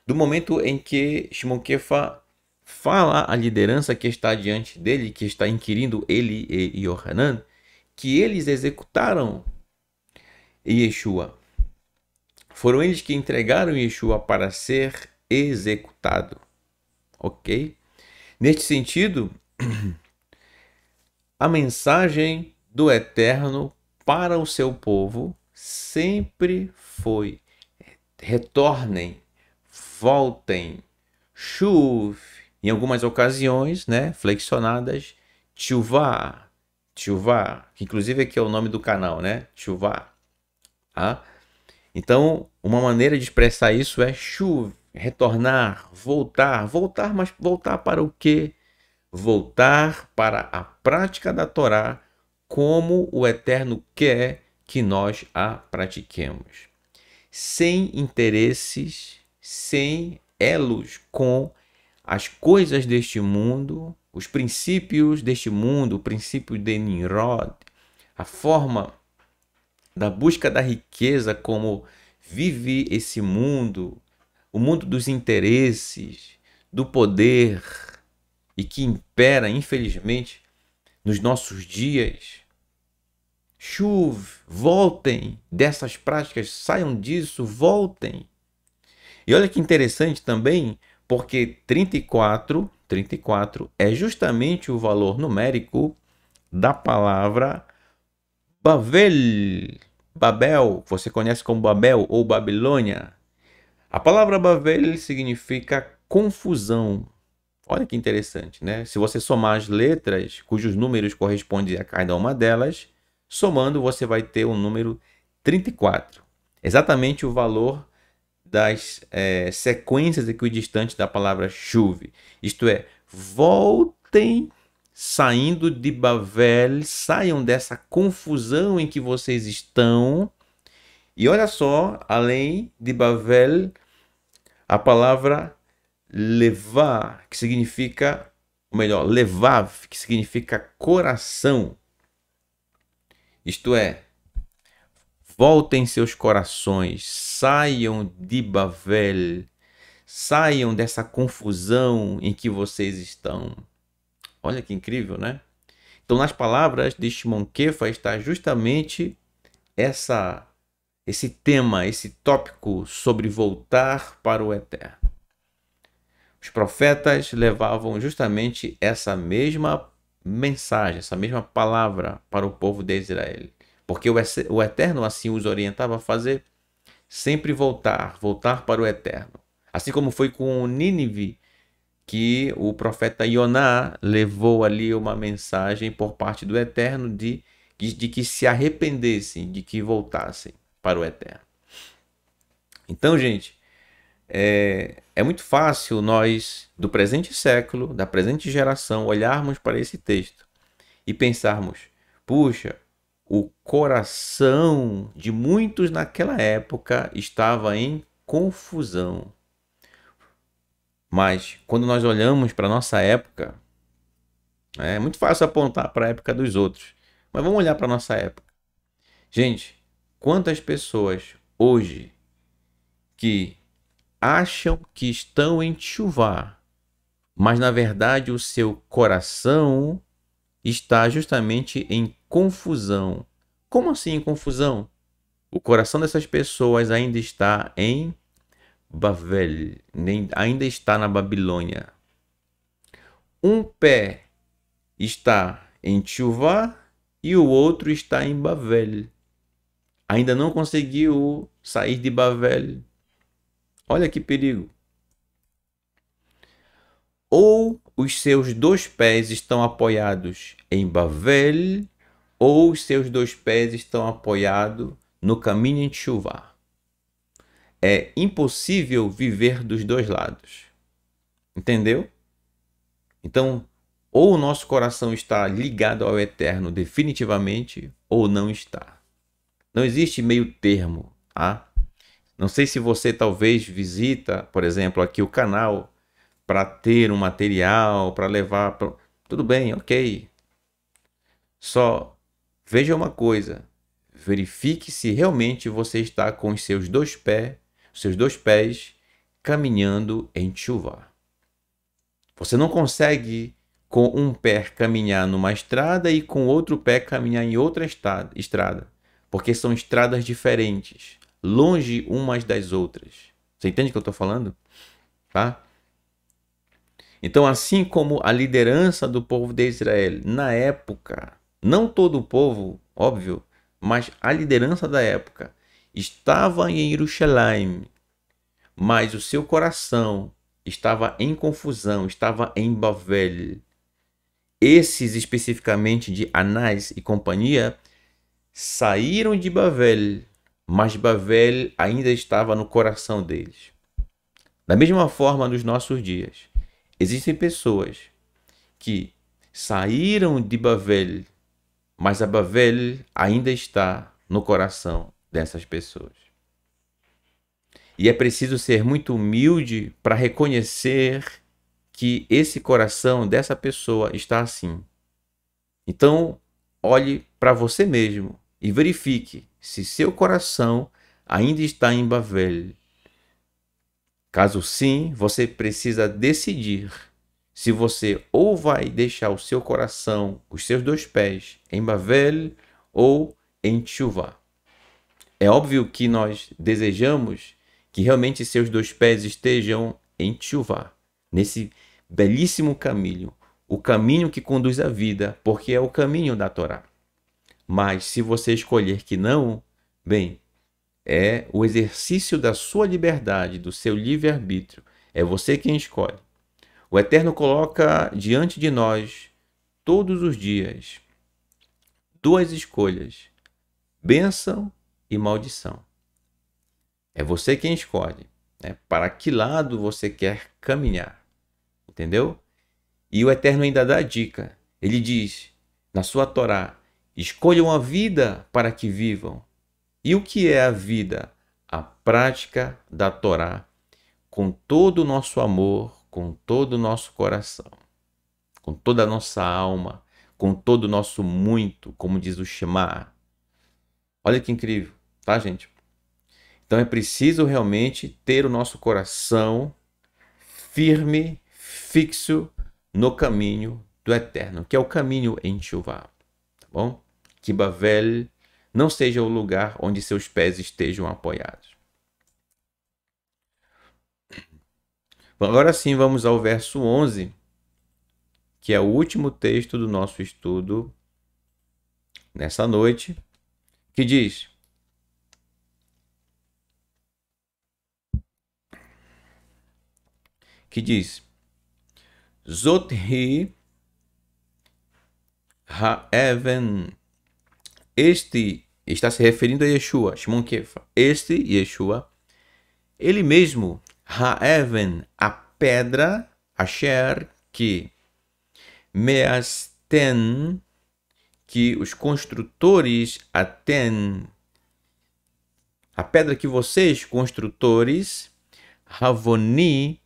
do momento em que Shimon Kefa fala à liderança que está diante dele, que está inquirindo ele e Yohanan, que eles executaram Yeshua. Foram eles que entregaram Yeshua para ser executado. Ok? Neste sentido, a mensagem do Eterno para o seu povo sempre foi. Retornem, voltem, chuve. Em algumas ocasiões, né, flexionadas, chuvar, chuvar, que inclusive aqui é o nome do canal, né? Chuvar. Tá? Então, uma maneira de expressar isso é chuve, retornar, voltar, voltar, mas voltar para o quê? Voltar para a prática da Torá como o Eterno quer que nós a pratiquemos, sem interesses, sem elos com as coisas deste mundo, os princípios deste mundo, o princípio de Nimrod, a forma da busca da riqueza como vive esse mundo, o mundo dos interesses, do poder e que impera, infelizmente, nos nossos dias Chuve, voltem dessas práticas, saiam disso, voltem. E olha que interessante também, porque 34, 34 é justamente o valor numérico da palavra Babel. Babel, você conhece como Babel ou Babilônia. A palavra Babel significa confusão. Olha que interessante, né? Se você somar as letras cujos números correspondem a cada uma delas, Somando, você vai ter o número 34, exatamente o valor das é, sequências equidistantes da palavra chuve, isto é, voltem saindo de Babel, saiam dessa confusão em que vocês estão. E olha só, além de Babel, a palavra levar, que significa, ou melhor, levav, que significa coração. Isto é, voltem seus corações, saiam de Babel, saiam dessa confusão em que vocês estão. Olha que incrível, né? Então, nas palavras de Shimon Kefa está justamente essa esse tema, esse tópico sobre voltar para o eterno. Os profetas levavam justamente essa mesma mensagem, essa mesma palavra para o povo de Israel. Porque o Eterno assim os orientava a fazer sempre voltar, voltar para o Eterno. Assim como foi com Nínive, que o profeta Ioná levou ali uma mensagem por parte do Eterno de, de, de que se arrependessem, de que voltassem para o Eterno. Então, gente, é, é muito fácil nós, do presente século, da presente geração, olharmos para esse texto e pensarmos: puxa, o coração de muitos naquela época estava em confusão. Mas quando nós olhamos para a nossa época, né, é muito fácil apontar para a época dos outros, mas vamos olhar para a nossa época. Gente, quantas pessoas hoje que acham que estão em chuvar, mas na verdade o seu coração está justamente em confusão. Como assim em confusão? O coração dessas pessoas ainda está em Bavel, ainda está na Babilônia. Um pé está em Tchuvá e o outro está em Bavel. Ainda não conseguiu sair de Bavel. Olha que perigo. Ou os seus dois pés estão apoiados em Bavel, ou os seus dois pés estão apoiados no caminho em Chuvá. É impossível viver dos dois lados. Entendeu? Então, ou o nosso coração está ligado ao eterno definitivamente, ou não está. Não existe meio termo, tá? Não sei se você talvez visita, por exemplo, aqui o canal para ter um material, para levar. Pra... Tudo bem, ok. Só veja uma coisa: verifique se realmente você está com os seus dois pés, seus dois pés caminhando em chuva. Você não consegue com um pé caminhar numa estrada e com outro pé caminhar em outra estrada, porque são estradas diferentes longe umas das outras. Você entende o que eu estou falando? Tá? Então, assim como a liderança do povo de Israel na época, não todo o povo, óbvio, mas a liderança da época estava em Jerusalém, mas o seu coração estava em confusão, estava em Bavel. Esses especificamente de Anás e companhia saíram de Bavel mas Babel ainda estava no coração deles. Da mesma forma, nos nossos dias, existem pessoas que saíram de Babel, mas a Babel ainda está no coração dessas pessoas. E é preciso ser muito humilde para reconhecer que esse coração dessa pessoa está assim. Então, olhe para você mesmo e verifique se seu coração ainda está em Babel, Caso sim, você precisa decidir se você ou vai deixar o seu coração, os seus dois pés, em Babel ou em Chuvá. É óbvio que nós desejamos que realmente seus dois pés estejam em Chuvá, nesse belíssimo caminho, o caminho que conduz à vida, porque é o caminho da Torá. Mas se você escolher que não, bem, é o exercício da sua liberdade, do seu livre-arbítrio. É você quem escolhe. O Eterno coloca diante de nós, todos os dias, duas escolhas: bênção e maldição. É você quem escolhe né? para que lado você quer caminhar. Entendeu? E o Eterno ainda dá a dica. Ele diz na sua Torá: Escolham a vida para que vivam. E o que é a vida? A prática da Torá, com todo o nosso amor, com todo o nosso coração, com toda a nossa alma, com todo o nosso muito, como diz o Shema. Olha que incrível, tá, gente? Então é preciso realmente ter o nosso coração firme, fixo no caminho do eterno, que é o caminho em tá bom? que Bavel não seja o lugar onde seus pés estejam apoiados. Agora sim, vamos ao verso 11, que é o último texto do nosso estudo nessa noite, que diz: que diz Zothi Haeven este está se referindo a Yeshua, Shimon Kefa. Este Yeshua, ele mesmo, Ha'even, a pedra, Asher, que Measten, que os construtores aten, a pedra que vocês, construtores, Ravoni,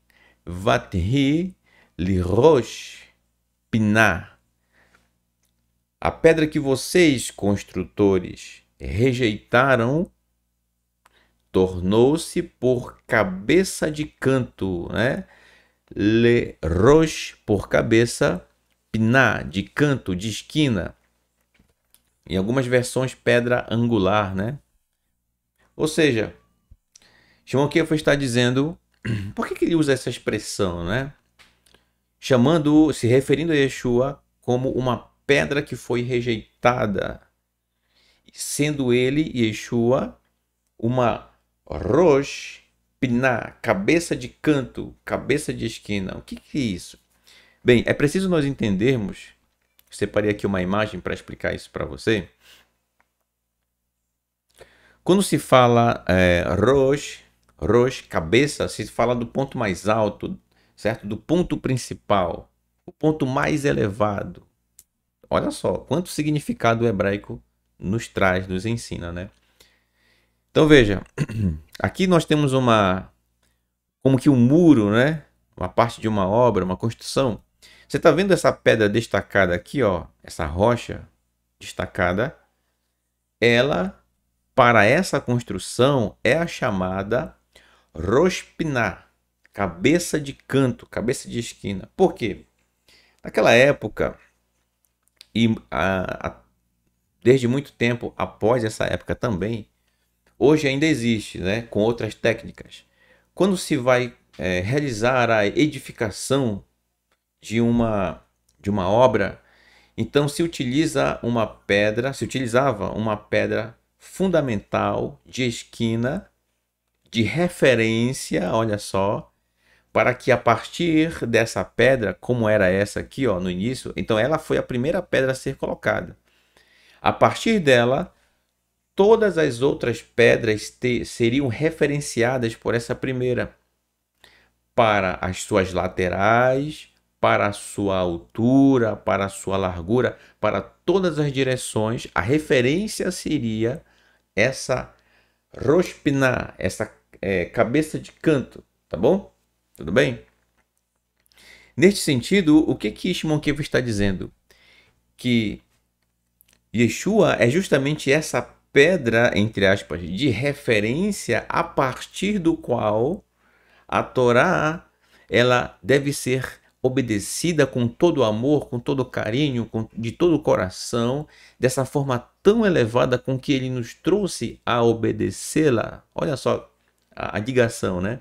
Vathi, Lirosh, Pinah, a pedra que vocês, construtores, rejeitaram tornou-se por cabeça de canto, né? Le Roche por cabeça, Piná de canto, de esquina. Em algumas versões, pedra angular, né? Ou seja, Shimon foi está dizendo, por que, que ele usa essa expressão, né? Chamando, se referindo a Yeshua como uma pedra que foi rejeitada, sendo ele, Yeshua, uma rosh, piná, cabeça de canto, cabeça de esquina. O que, que é isso? Bem, é preciso nós entendermos. Separei aqui uma imagem para explicar isso para você. Quando se fala é, rosh, rosh, cabeça, se fala do ponto mais alto, certo? Do ponto principal, o ponto mais elevado. Olha só quanto significado o hebraico nos traz, nos ensina, né? Então veja, aqui nós temos uma como que um muro, né? Uma parte de uma obra, uma construção. Você está vendo essa pedra destacada aqui, ó, essa rocha destacada? Ela para essa construção é a chamada rospiná, cabeça de canto, cabeça de esquina. Por quê? Naquela época, e a, a, desde muito tempo após essa época também, hoje ainda existe, né, com outras técnicas. Quando se vai é, realizar a edificação de uma, de uma obra, então se utiliza uma pedra, se utilizava uma pedra fundamental de esquina de referência, olha só, para que a partir dessa pedra, como era essa aqui ó, no início, então ela foi a primeira pedra a ser colocada. A partir dela, todas as outras pedras seriam referenciadas por essa primeira, para as suas laterais, para a sua altura, para a sua largura, para todas as direções. A referência seria essa rospina, essa é, cabeça de canto, tá bom? Tudo bem? Neste sentido, o que que Ishmonkevo está dizendo? Que Yeshua é justamente essa pedra, entre aspas, de referência a partir do qual a Torá ela deve ser obedecida com todo amor, com todo carinho, com, de todo o coração, dessa forma tão elevada com que ele nos trouxe a obedecê-la. Olha só a, a né?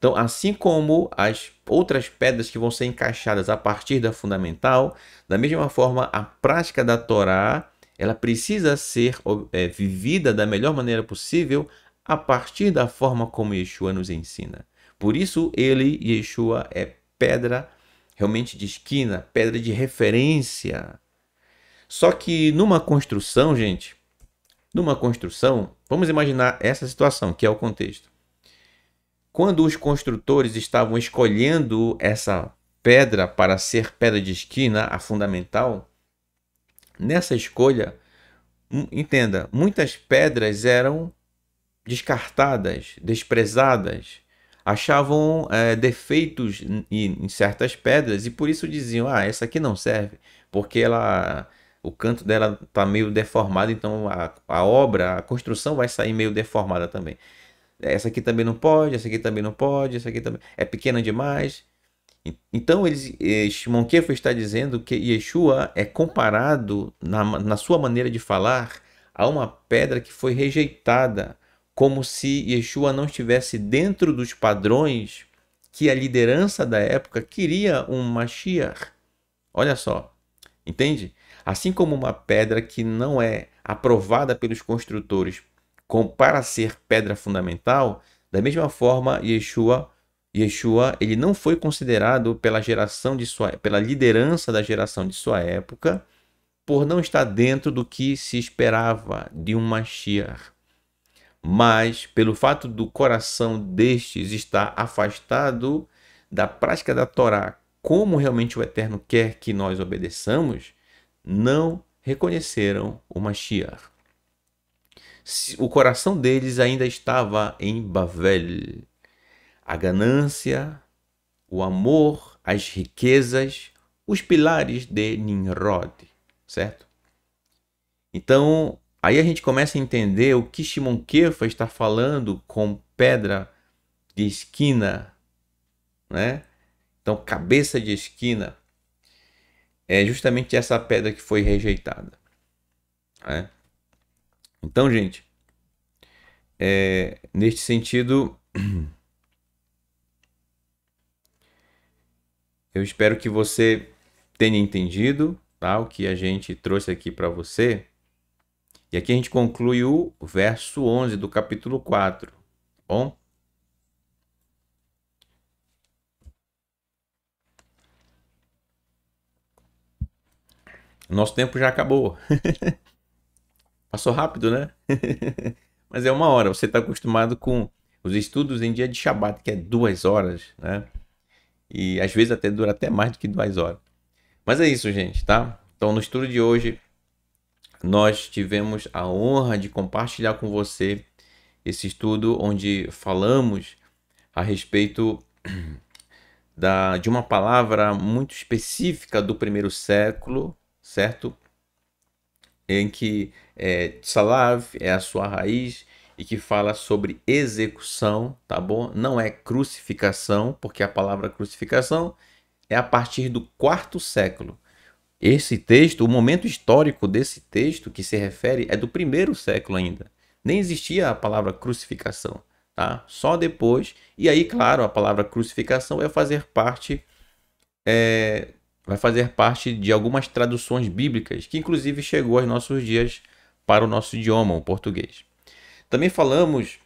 Então, assim como as outras pedras que vão ser encaixadas a partir da fundamental, da mesma forma, a prática da Torá ela precisa ser é, vivida da melhor maneira possível a partir da forma como Yeshua nos ensina. Por isso, ele, Yeshua, é pedra realmente de esquina, pedra de referência. Só que numa construção, gente, numa construção, vamos imaginar essa situação, que é o contexto. Quando os construtores estavam escolhendo essa pedra para ser pedra de esquina, a fundamental, nessa escolha, hum, entenda, muitas pedras eram descartadas, desprezadas, achavam é, defeitos em, certas pedras e por isso diziam: ah, essa aqui não serve, porque ela, o canto dela está meio deformado, então a, a obra, a construção vai sair meio deformada também. Essa aqui também não pode, essa aqui também não pode, essa aqui também é pequena demais. Então, eles, eh, Shimon Kefo está dizendo que Yeshua é comparado na, na sua maneira de falar a uma pedra que foi rejeitada, como se Yeshua não estivesse dentro dos padrões que a liderança da época queria um Mashiach. Olha só, entende? Assim como uma pedra que não é aprovada pelos construtores como para ser pedra fundamental, da mesma forma Yeshua, Yeshua ele não foi considerado pela geração de sua, pela liderança da geração de sua época, por não estar dentro do que se esperava de um Mashiach. Mas pelo fato do coração destes estar afastado da prática da Torá, como realmente o Eterno quer que nós obedeçamos, não reconheceram o Mashiach o coração deles ainda estava em Bavel. A ganância, o amor, as riquezas, os pilares de Nimrod, certo? Então, aí a gente começa a entender o que Shimon Kefa está falando com pedra de esquina, né? Então, cabeça de esquina é justamente essa pedra que foi rejeitada. Né? Então, gente, é, neste sentido, eu espero que você tenha entendido tá, o que a gente trouxe aqui para você. E aqui a gente conclui o verso 11 do capítulo 4, tá bom? Nosso tempo já acabou. Passou rápido, né? Mas é uma hora. Você está acostumado com os estudos em dia de Shabat, que é duas horas, né? E às vezes até dura até mais do que duas horas. Mas é isso, gente, tá? Então, no estudo de hoje, nós tivemos a honra de compartilhar com você esse estudo onde falamos a respeito da, de uma palavra muito específica do primeiro século, certo? Em que é, é a sua raiz e que fala sobre execução, tá bom? Não é crucificação, porque a palavra crucificação é a partir do quarto século. Esse texto, o momento histórico desse texto que se refere é do primeiro século ainda. Nem existia a palavra crucificação, tá? Só depois. E aí, claro, a palavra crucificação vai fazer parte é, vai fazer parte de algumas traduções bíblicas que inclusive chegou aos nossos dias para o nosso idioma, o português. Também falamos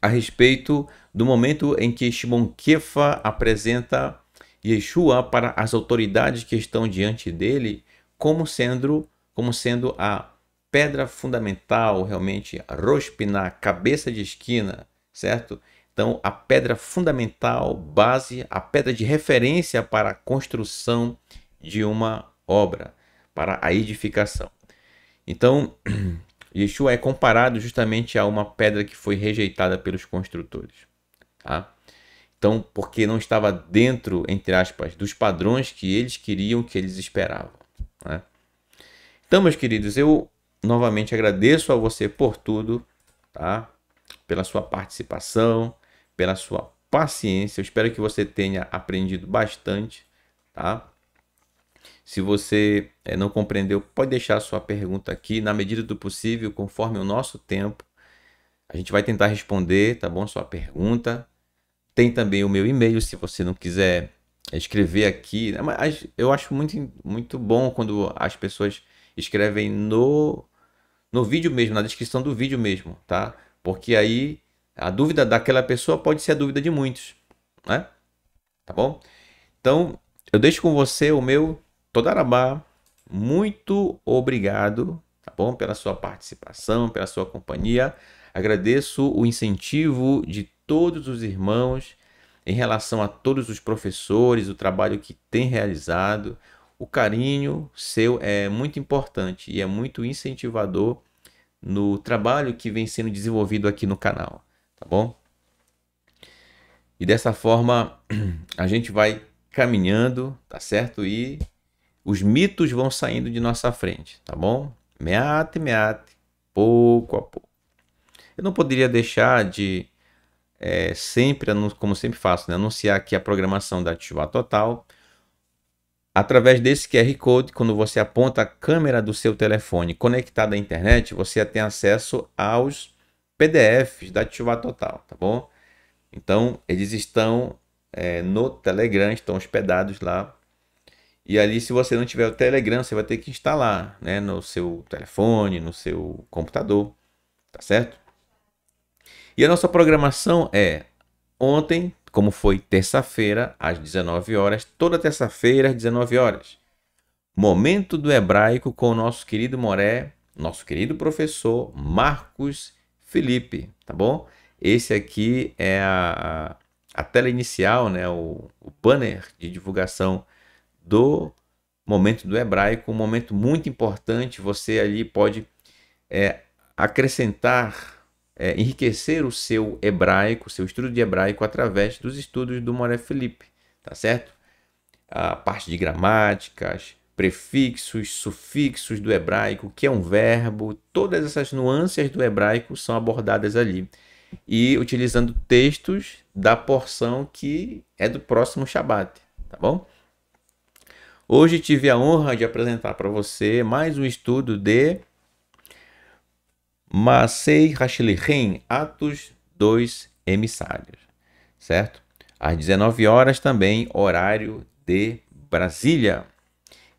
a respeito do momento em que Shimon Kefa apresenta Yeshua para as autoridades que estão diante dele como sendo, como sendo a pedra fundamental, realmente, rospina, cabeça de esquina, certo? Então, a pedra fundamental, base, a pedra de referência para a construção de uma obra, para a edificação. Então, Yeshua é comparado justamente a uma pedra que foi rejeitada pelos construtores. Tá? Então, porque não estava dentro, entre aspas, dos padrões que eles queriam, que eles esperavam. Né? Então, meus queridos, eu novamente agradeço a você por tudo, tá? Pela sua participação, pela sua paciência. Eu espero que você tenha aprendido bastante, tá? Se você é, não compreendeu, pode deixar sua pergunta aqui. Na medida do possível, conforme o nosso tempo, a gente vai tentar responder, tá bom? Sua pergunta. Tem também o meu e-mail, se você não quiser escrever aqui. Né? Mas eu acho muito, muito bom quando as pessoas escrevem no, no vídeo mesmo, na descrição do vídeo mesmo, tá? Porque aí a dúvida daquela pessoa pode ser a dúvida de muitos, né? Tá bom? Então, eu deixo com você o meu Todarabá, muito obrigado, tá bom? Pela sua participação, pela sua companhia. Agradeço o incentivo de todos os irmãos em relação a todos os professores, o trabalho que tem realizado. O carinho seu é muito importante e é muito incentivador no trabalho que vem sendo desenvolvido aqui no canal, tá bom? E dessa forma a gente vai caminhando, tá certo? E os mitos vão saindo de nossa frente, tá bom? Meate, meate, pouco a pouco. Eu não poderia deixar de é, sempre, como sempre faço, né? anunciar aqui a programação da Ativar Total. Através desse QR Code, quando você aponta a câmera do seu telefone conectada à internet, você tem acesso aos PDFs da Ativar Total, tá bom? Então, eles estão é, no Telegram, estão hospedados lá e ali, se você não tiver o Telegram, você vai ter que instalar né, no seu telefone, no seu computador, tá certo? E a nossa programação é ontem, como foi terça-feira, às 19 horas, toda terça-feira às 19 horas. Momento do Hebraico com o nosso querido Moré, nosso querido professor Marcos Felipe, tá bom? Esse aqui é a, a tela inicial, né, o, o banner de divulgação do momento do hebraico, um momento muito importante. Você ali pode é, acrescentar, é, enriquecer o seu hebraico, seu estudo de hebraico através dos estudos do Moré Felipe, tá certo? A parte de gramáticas, prefixos, sufixos do hebraico, que é um verbo, todas essas nuances do hebraico são abordadas ali. E utilizando textos da porção que é do próximo Shabat, tá bom? Hoje tive a honra de apresentar para você mais um estudo de Masei Hashlirim, Atos 2 Emissários, certo? Às 19 horas também, horário de Brasília.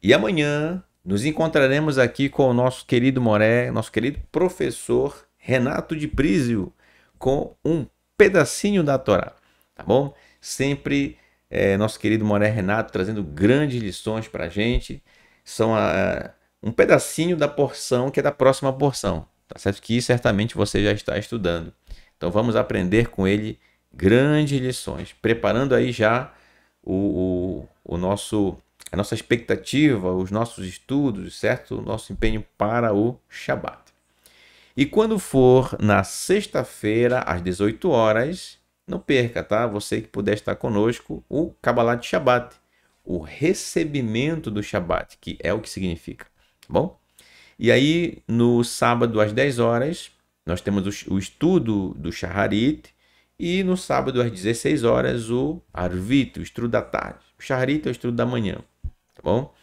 E amanhã nos encontraremos aqui com o nosso querido Moré, nosso querido professor Renato de Prísio, com um pedacinho da Torá, tá bom? Sempre é, nosso querido Moré Renato trazendo grandes lições para a gente. São a, ah, um pedacinho da porção que é da próxima porção, tá certo? Que certamente você já está estudando. Então vamos aprender com ele grandes lições, preparando aí já o, o, o nosso a nossa expectativa, os nossos estudos, certo? O nosso empenho para o Shabat. E quando for na sexta-feira às 18 horas, não perca, tá? Você que puder estar conosco, o Kabbalah de Shabbat, o recebimento do Shabbat, que é o que significa, tá bom? E aí, no sábado às 10 horas, nós temos o, estudo do Shaharit, e no sábado às 16 horas, o Arvit, o estudo da tarde. O Shaharit é o estudo da manhã, tá bom?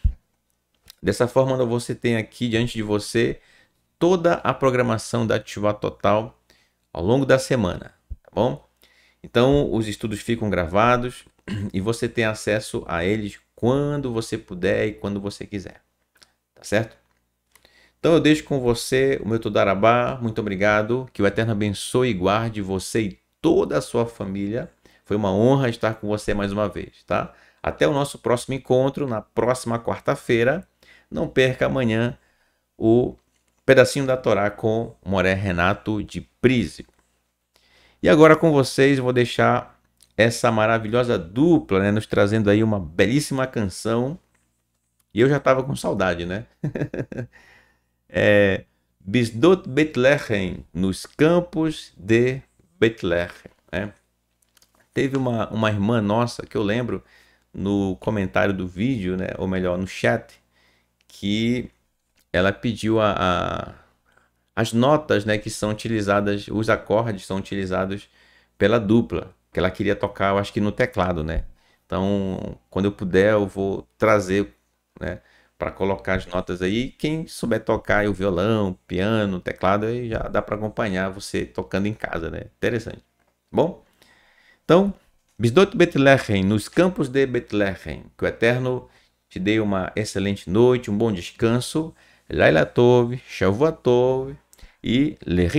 Dessa forma, você tem aqui diante de você toda a programação da Ativa Total ao longo da semana, tá bom? Então, os estudos ficam gravados e você tem acesso a eles quando você puder e quando você quiser. Tá certo? Então eu deixo com você o meu Todarabá. Muito obrigado. Que o Eterno abençoe e guarde você e toda a sua família. Foi uma honra estar com você mais uma vez, tá? Até o nosso próximo encontro, na próxima quarta-feira. Não perca amanhã o pedacinho da Torá com Moré Renato de Prise. E agora com vocês vou deixar essa maravilhosa dupla, né, nos trazendo aí uma belíssima canção. E eu já estava com saudade, né? é, Bisdot Bethlehem, nos campos de Betlehem. Né? Teve uma, uma irmã nossa que eu lembro no comentário do vídeo, né, ou melhor, no chat, que ela pediu a, a as notas né, que são utilizadas, os acordes são utilizados pela dupla, que ela queria tocar, eu acho que no teclado, né? Então, quando eu puder, eu vou trazer, né, para colocar as notas aí. Quem souber tocar o violão, piano, teclado, aí já dá para acompanhar você tocando em casa, né? Interessante. Bom, então, Bisdot Betlehem, nos campos de Betlehem, que o Eterno te dê uma excelente noite, um bom descanso. Laila Tov, Shavuot Tov, y le